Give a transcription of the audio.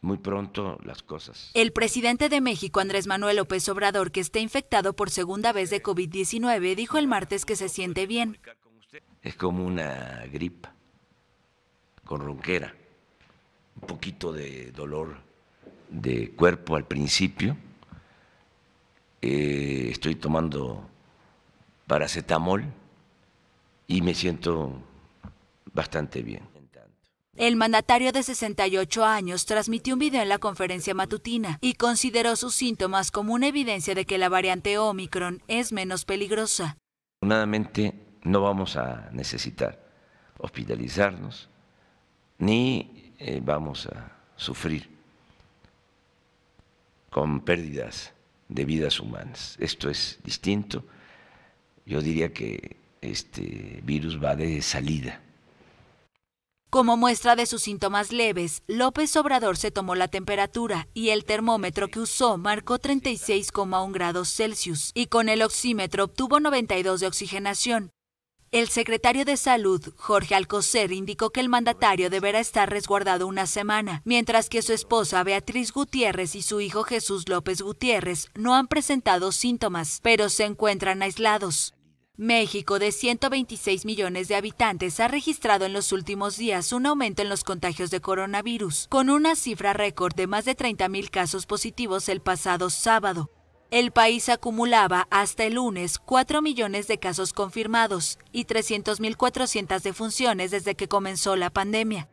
muy pronto las cosas. El presidente de México, Andrés Manuel López Obrador, que está infectado por segunda vez de COVID-19, dijo el martes que se siente bien. Es como una gripa, con ronquera, un poquito de dolor de cuerpo al principio. Eh, estoy tomando paracetamol y me siento bastante bien. El mandatario de 68 años transmitió un video en la conferencia matutina y consideró sus síntomas como una evidencia de que la variante Omicron es menos peligrosa. Afortunadamente no vamos a necesitar hospitalizarnos ni eh, vamos a sufrir con pérdidas de vidas humanas. Esto es distinto. Yo diría que este virus va de salida. Como muestra de sus síntomas leves, López Obrador se tomó la temperatura y el termómetro que usó marcó 36,1 grados Celsius y con el oxímetro obtuvo 92 de oxigenación. El secretario de Salud, Jorge Alcocer, indicó que el mandatario deberá estar resguardado una semana, mientras que su esposa Beatriz Gutiérrez y su hijo Jesús López Gutiérrez no han presentado síntomas, pero se encuentran aislados. México, de 126 millones de habitantes, ha registrado en los últimos días un aumento en los contagios de coronavirus, con una cifra récord de más de 30.000 casos positivos el pasado sábado. El país acumulaba hasta el lunes 4 millones de casos confirmados y 300.400 defunciones desde que comenzó la pandemia.